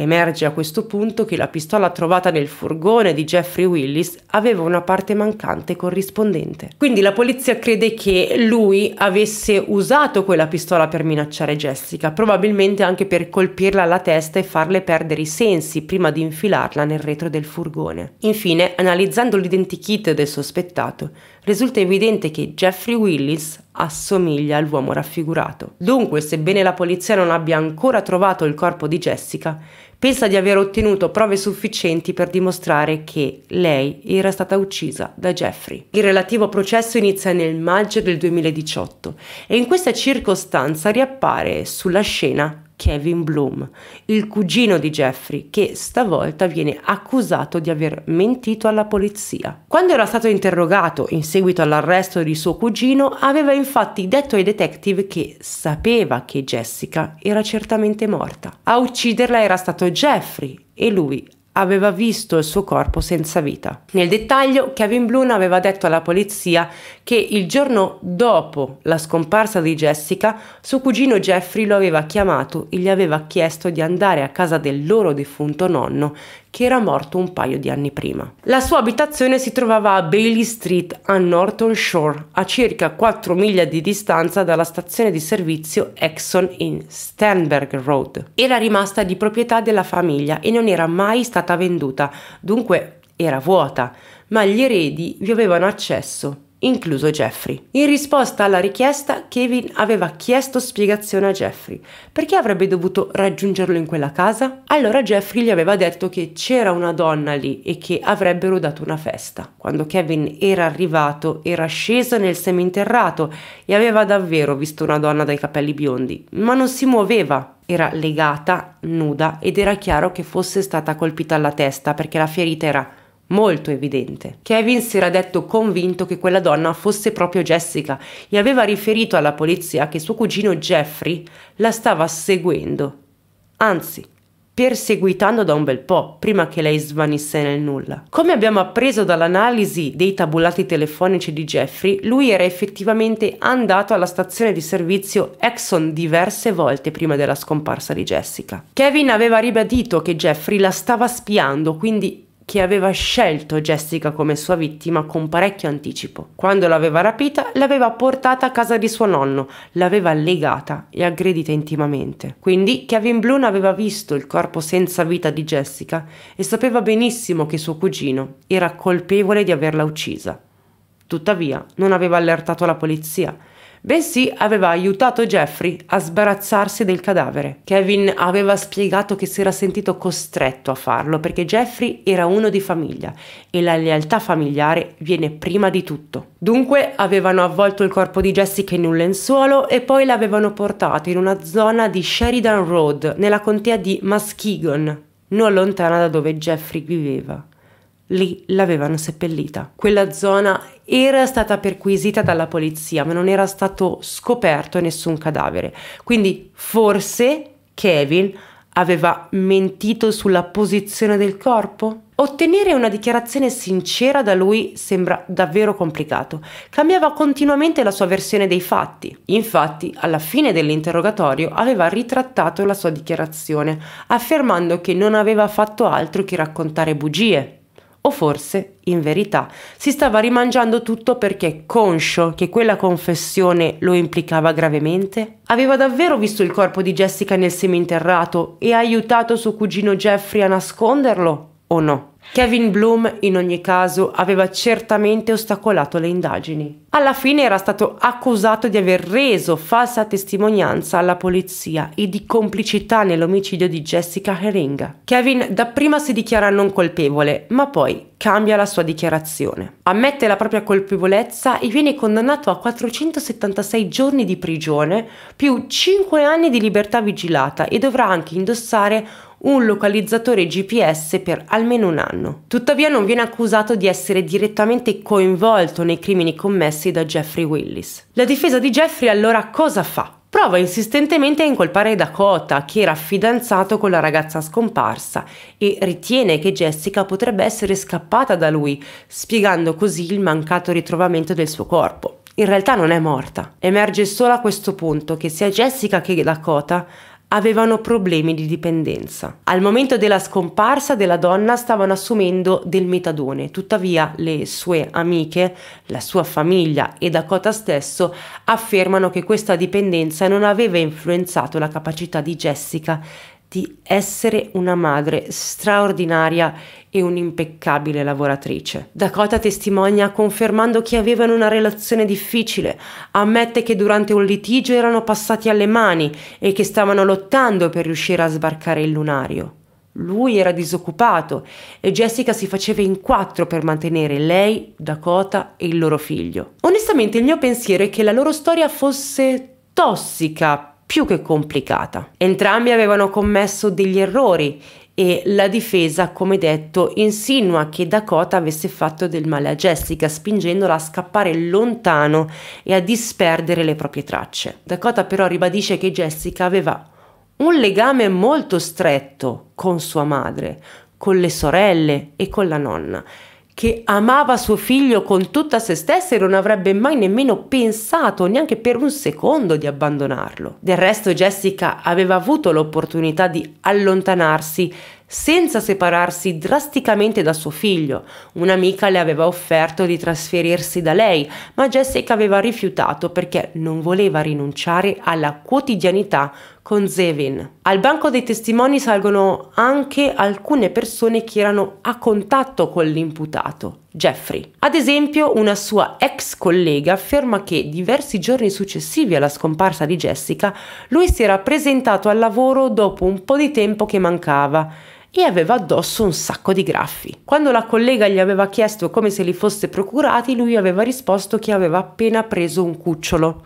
Emerge a questo punto che la pistola trovata nel furgone di Jeffrey Willis aveva una parte mancante corrispondente. Quindi la polizia crede che lui avesse usato quella pistola per minacciare Jessica, probabilmente anche per colpirla alla testa e farle perdere i sensi prima di infilarla nel retro del furgone. Infine, analizzando l'identikit del sospettato, risulta evidente che Jeffrey Willis assomiglia all'uomo raffigurato. Dunque, sebbene la polizia non abbia ancora trovato il corpo di Jessica, pensa di aver ottenuto prove sufficienti per dimostrare che lei era stata uccisa da Jeffrey. Il relativo processo inizia nel maggio del 2018 e in questa circostanza riappare sulla scena Kevin Bloom, il cugino di Jeffrey, che stavolta viene accusato di aver mentito alla polizia. Quando era stato interrogato in seguito all'arresto di suo cugino, aveva infatti detto ai detective che sapeva che Jessica era certamente morta. A ucciderla era stato Jeffrey e lui aveva visto il suo corpo senza vita. Nel dettaglio, Kevin Blune aveva detto alla polizia che il giorno dopo la scomparsa di Jessica, suo cugino Jeffrey lo aveva chiamato e gli aveva chiesto di andare a casa del loro defunto nonno che era morto un paio di anni prima. La sua abitazione si trovava a Bailey Street a Norton Shore, a circa 4 miglia di distanza dalla stazione di servizio Exxon in Stanberg Road. Era rimasta di proprietà della famiglia e non era mai stata venduta, dunque era vuota, ma gli eredi vi avevano accesso incluso Jeffrey. In risposta alla richiesta, Kevin aveva chiesto spiegazione a Jeffrey. Perché avrebbe dovuto raggiungerlo in quella casa? Allora Jeffrey gli aveva detto che c'era una donna lì e che avrebbero dato una festa. Quando Kevin era arrivato, era sceso nel seminterrato e aveva davvero visto una donna dai capelli biondi, ma non si muoveva era legata, nuda ed era chiaro che fosse stata colpita alla testa perché la ferita era molto evidente. Kevin si era detto convinto che quella donna fosse proprio Jessica e aveva riferito alla polizia che suo cugino Jeffrey la stava seguendo. Anzi, perseguitando da un bel po' prima che lei svanisse nel nulla. Come abbiamo appreso dall'analisi dei tabulati telefonici di Jeffrey, lui era effettivamente andato alla stazione di servizio Exxon diverse volte prima della scomparsa di Jessica. Kevin aveva ribadito che Jeffrey la stava spiando, quindi che aveva scelto Jessica come sua vittima con parecchio anticipo. Quando l'aveva rapita, l'aveva portata a casa di suo nonno, l'aveva legata e aggredita intimamente. Quindi Kevin Blune aveva visto il corpo senza vita di Jessica e sapeva benissimo che suo cugino era colpevole di averla uccisa. Tuttavia, non aveva allertato la polizia bensì aveva aiutato Jeffrey a sbarazzarsi del cadavere. Kevin aveva spiegato che si era sentito costretto a farlo perché Jeffrey era uno di famiglia e la lealtà familiare viene prima di tutto. Dunque avevano avvolto il corpo di Jessica in un lenzuolo e poi l'avevano portato in una zona di Sheridan Road nella contea di Muskegon, non lontana da dove Jeffrey viveva lì l'avevano seppellita. Quella zona era stata perquisita dalla polizia, ma non era stato scoperto nessun cadavere. Quindi forse Kevin aveva mentito sulla posizione del corpo? Ottenere una dichiarazione sincera da lui sembra davvero complicato. Cambiava continuamente la sua versione dei fatti. Infatti, alla fine dell'interrogatorio aveva ritrattato la sua dichiarazione, affermando che non aveva fatto altro che raccontare bugie. O forse, in verità, si stava rimangiando tutto perché, conscio che quella confessione lo implicava gravemente, aveva davvero visto il corpo di Jessica nel seminterrato e aiutato suo cugino Jeffrey a nasconderlo o no? Kevin Bloom in ogni caso aveva certamente ostacolato le indagini. Alla fine era stato accusato di aver reso falsa testimonianza alla polizia e di complicità nell'omicidio di Jessica Herring. Kevin dapprima si dichiara non colpevole, ma poi cambia la sua dichiarazione. Ammette la propria colpevolezza e viene condannato a 476 giorni di prigione più 5 anni di libertà vigilata e dovrà anche indossare un localizzatore GPS per almeno un anno. Tuttavia non viene accusato di essere direttamente coinvolto nei crimini commessi da Jeffrey Willis. La difesa di Jeffrey allora cosa fa? prova insistentemente a incolpare Dakota, che era fidanzato con la ragazza scomparsa, e ritiene che Jessica potrebbe essere scappata da lui, spiegando così il mancato ritrovamento del suo corpo. In realtà non è morta. Emerge solo a questo punto che sia Jessica che Dakota avevano problemi di dipendenza. Al momento della scomparsa della donna stavano assumendo del metadone, tuttavia le sue amiche, la sua famiglia e Dakota stesso affermano che questa dipendenza non aveva influenzato la capacità di Jessica di essere una madre straordinaria e un'impeccabile lavoratrice. Dakota testimonia confermando che avevano una relazione difficile, ammette che durante un litigio erano passati alle mani e che stavano lottando per riuscire a sbarcare il lunario. Lui era disoccupato e Jessica si faceva in quattro per mantenere lei, Dakota e il loro figlio. Onestamente il mio pensiero è che la loro storia fosse tossica più che complicata. Entrambi avevano commesso degli errori e la difesa, come detto, insinua che Dakota avesse fatto del male a Jessica, spingendola a scappare lontano e a disperdere le proprie tracce. Dakota però ribadisce che Jessica aveva un legame molto stretto con sua madre, con le sorelle e con la nonna che amava suo figlio con tutta se stessa e non avrebbe mai nemmeno pensato neanche per un secondo di abbandonarlo. Del resto Jessica aveva avuto l'opportunità di allontanarsi senza separarsi drasticamente da suo figlio. Un'amica le aveva offerto di trasferirsi da lei, ma Jessica aveva rifiutato perché non voleva rinunciare alla quotidianità con Zevin. Al banco dei testimoni salgono anche alcune persone che erano a contatto con l'imputato, Jeffrey. Ad esempio, una sua ex collega afferma che diversi giorni successivi alla scomparsa di Jessica, lui si era presentato al lavoro dopo un po' di tempo che mancava e aveva addosso un sacco di graffi. Quando la collega gli aveva chiesto come se li fosse procurati, lui aveva risposto che aveva appena preso un cucciolo.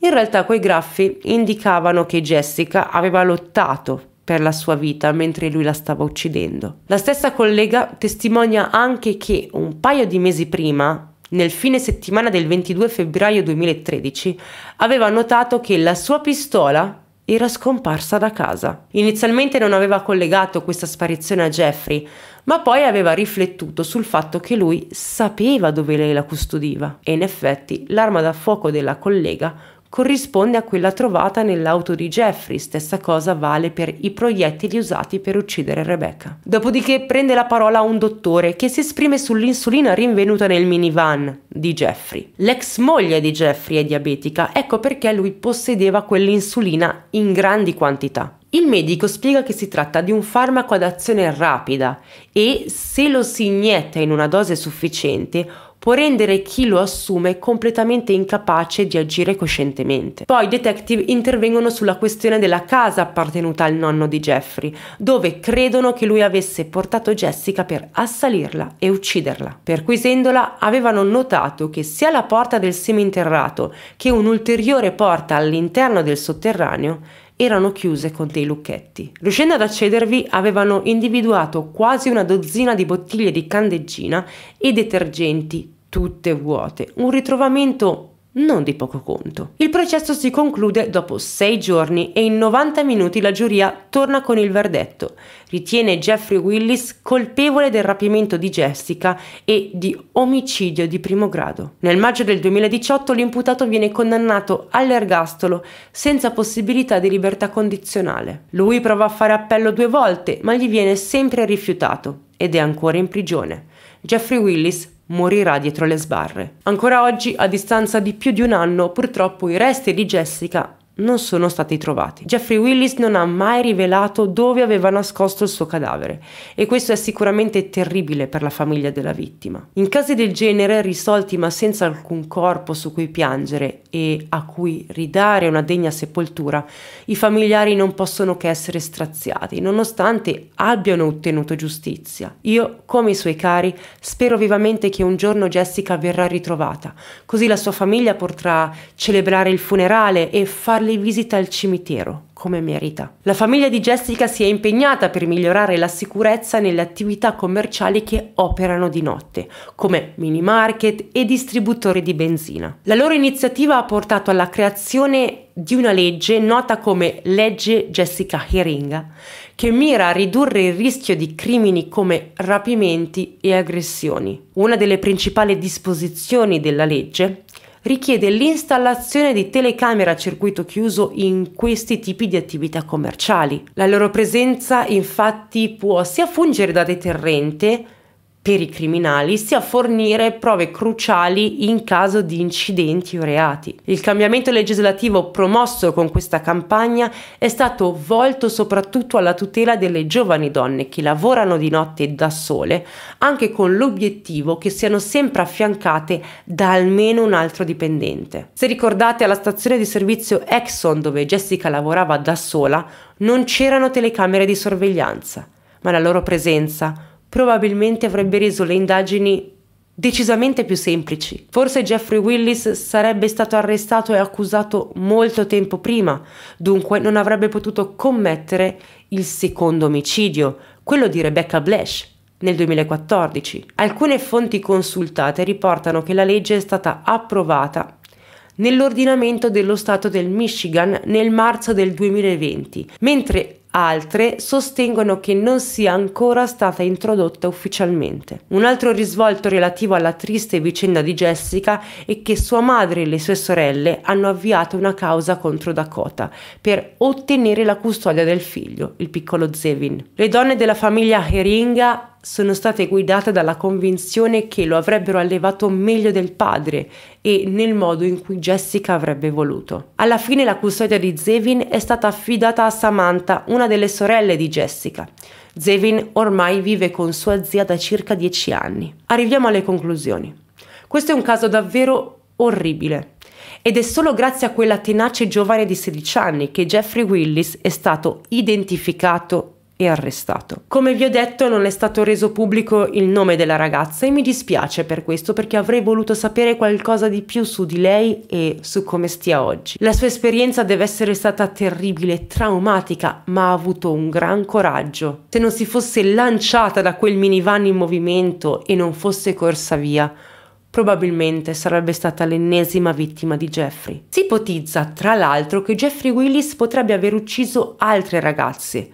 In realtà quei graffi indicavano che Jessica aveva lottato per la sua vita mentre lui la stava uccidendo. La stessa collega testimonia anche che un paio di mesi prima, nel fine settimana del 22 febbraio 2013, aveva notato che la sua pistola era scomparsa da casa. Inizialmente non aveva collegato questa sparizione a Jeffrey, ma poi aveva riflettuto sul fatto che lui sapeva dove lei la custodiva e in effetti l'arma da fuoco della collega corrisponde a quella trovata nell'auto di Jeffrey, stessa cosa vale per i proiettili usati per uccidere Rebecca. Dopodiché prende la parola un dottore che si esprime sull'insulina rinvenuta nel minivan di Jeffrey. L'ex moglie di Jeffrey è diabetica, ecco perché lui possedeva quell'insulina in grandi quantità. Il medico spiega che si tratta di un farmaco ad azione rapida e se lo si inietta in una dose sufficiente può rendere chi lo assume completamente incapace di agire coscientemente. Poi i detective intervengono sulla questione della casa appartenuta al nonno di Jeffrey, dove credono che lui avesse portato Jessica per assalirla e ucciderla. Perquisendola avevano notato che sia la porta del seminterrato che un'ulteriore porta all'interno del sotterraneo erano chiuse con dei lucchetti. Riuscendo ad accedervi avevano individuato quasi una dozzina di bottiglie di candeggina e detergenti, tutte vuote, un ritrovamento non di poco conto. Il processo si conclude dopo sei giorni e in 90 minuti la giuria torna con il verdetto. Ritiene Jeffrey Willis colpevole del rapimento di Jessica e di omicidio di primo grado. Nel maggio del 2018 l'imputato viene condannato all'ergastolo senza possibilità di libertà condizionale. Lui prova a fare appello due volte ma gli viene sempre rifiutato ed è ancora in prigione. Jeffrey Willis morirà dietro le sbarre. Ancora oggi, a distanza di più di un anno, purtroppo i resti di Jessica non sono stati trovati. Jeffrey Willis non ha mai rivelato dove aveva nascosto il suo cadavere e questo è sicuramente terribile per la famiglia della vittima. In casi del genere, risolti ma senza alcun corpo su cui piangere e a cui ridare una degna sepoltura, i familiari non possono che essere straziati, nonostante abbiano ottenuto giustizia. Io, come i suoi cari, spero vivamente che un giorno Jessica verrà ritrovata, così la sua famiglia potrà celebrare il funerale e farle le visite al cimitero, come merita. La famiglia di Jessica si è impegnata per migliorare la sicurezza nelle attività commerciali che operano di notte, come mini market e distributori di benzina. La loro iniziativa ha portato alla creazione di una legge nota come legge Jessica Heringa, che mira a ridurre il rischio di crimini come rapimenti e aggressioni. Una delle principali disposizioni della legge richiede l'installazione di telecamere a circuito chiuso in questi tipi di attività commerciali. La loro presenza infatti può sia fungere da deterrente per i criminali sia fornire prove cruciali in caso di incidenti o reati. Il cambiamento legislativo promosso con questa campagna è stato volto soprattutto alla tutela delle giovani donne che lavorano di notte da sole, anche con l'obiettivo che siano sempre affiancate da almeno un altro dipendente. Se ricordate alla stazione di servizio Exxon dove Jessica lavorava da sola, non c'erano telecamere di sorveglianza, ma la loro presenza probabilmente avrebbe reso le indagini decisamente più semplici. Forse Jeffrey Willis sarebbe stato arrestato e accusato molto tempo prima, dunque non avrebbe potuto commettere il secondo omicidio, quello di Rebecca Blash nel 2014. Alcune fonti consultate riportano che la legge è stata approvata nell'ordinamento dello Stato del Michigan nel marzo del 2020, mentre Altre sostengono che non sia ancora stata introdotta ufficialmente. Un altro risvolto relativo alla triste vicenda di Jessica è che sua madre e le sue sorelle hanno avviato una causa contro Dakota per ottenere la custodia del figlio, il piccolo Zevin. Le donne della famiglia Heringa sono state guidate dalla convinzione che lo avrebbero allevato meglio del padre e nel modo in cui Jessica avrebbe voluto. Alla fine la custodia di Zevin è stata affidata a Samantha, una delle sorelle di Jessica. Zevin ormai vive con sua zia da circa dieci anni. Arriviamo alle conclusioni. Questo è un caso davvero orribile. Ed è solo grazie a quella tenace giovane di 16 anni che Jeffrey Willis è stato identificato e arrestato. Come vi ho detto non è stato reso pubblico il nome della ragazza e mi dispiace per questo perché avrei voluto sapere qualcosa di più su di lei e su come stia oggi. La sua esperienza deve essere stata terribile, traumatica, ma ha avuto un gran coraggio. Se non si fosse lanciata da quel minivan in movimento e non fosse corsa via, probabilmente sarebbe stata l'ennesima vittima di Jeffrey. Si ipotizza, tra l'altro, che Jeffrey Willis potrebbe aver ucciso altre ragazze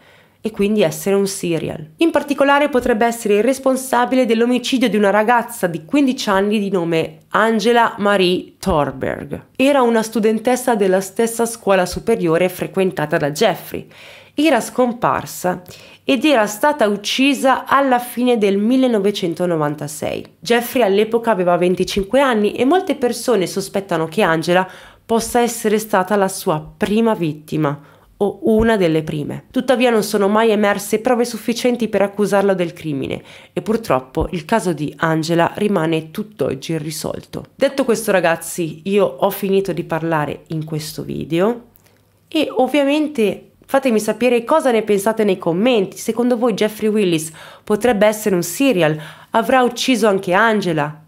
e quindi essere un serial. In particolare potrebbe essere il responsabile dell'omicidio di una ragazza di 15 anni di nome Angela Marie Thorberg. Era una studentessa della stessa scuola superiore frequentata da Jeffrey. Era scomparsa ed era stata uccisa alla fine del 1996. Jeffrey all'epoca aveva 25 anni e molte persone sospettano che Angela possa essere stata la sua prima vittima o una delle prime. Tuttavia non sono mai emerse prove sufficienti per accusarlo del crimine e purtroppo il caso di Angela rimane tutt'oggi irrisolto. Detto questo ragazzi, io ho finito di parlare in questo video e ovviamente Fatemi sapere cosa ne pensate nei commenti. Secondo voi Jeffrey Willis potrebbe essere un serial? Avrà ucciso anche Angela?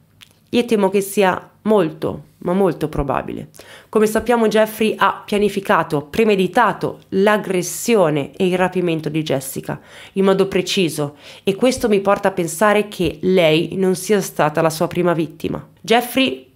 Io temo che sia molto, ma molto probabile. Come sappiamo Jeffrey ha pianificato, premeditato l'aggressione e il rapimento di Jessica in modo preciso e questo mi porta a pensare che lei non sia stata la sua prima vittima. Jeffrey,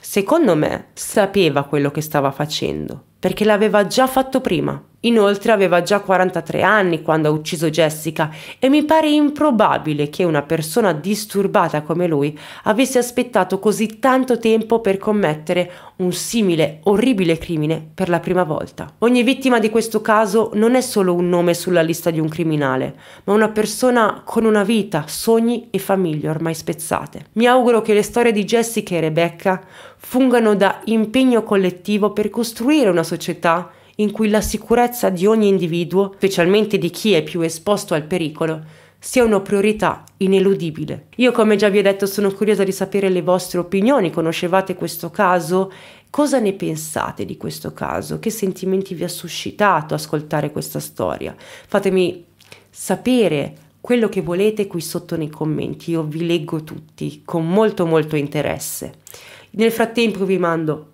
secondo me, sapeva quello che stava facendo perché l'aveva già fatto prima. Inoltre aveva già 43 anni quando ha ucciso Jessica e mi pare improbabile che una persona disturbata come lui avesse aspettato così tanto tempo per commettere un simile orribile crimine per la prima volta. Ogni vittima di questo caso non è solo un nome sulla lista di un criminale, ma una persona con una vita, sogni e famiglie ormai spezzate. Mi auguro che le storie di Jessica e Rebecca fungano da impegno collettivo per costruire una società in cui la sicurezza di ogni individuo, specialmente di chi è più esposto al pericolo, sia una priorità ineludibile. Io, come già vi ho detto, sono curiosa di sapere le vostre opinioni, conoscevate questo caso, cosa ne pensate di questo caso, che sentimenti vi ha suscitato ascoltare questa storia. Fatemi sapere quello che volete qui sotto nei commenti, io vi leggo tutti con molto molto interesse. Nel frattempo vi mando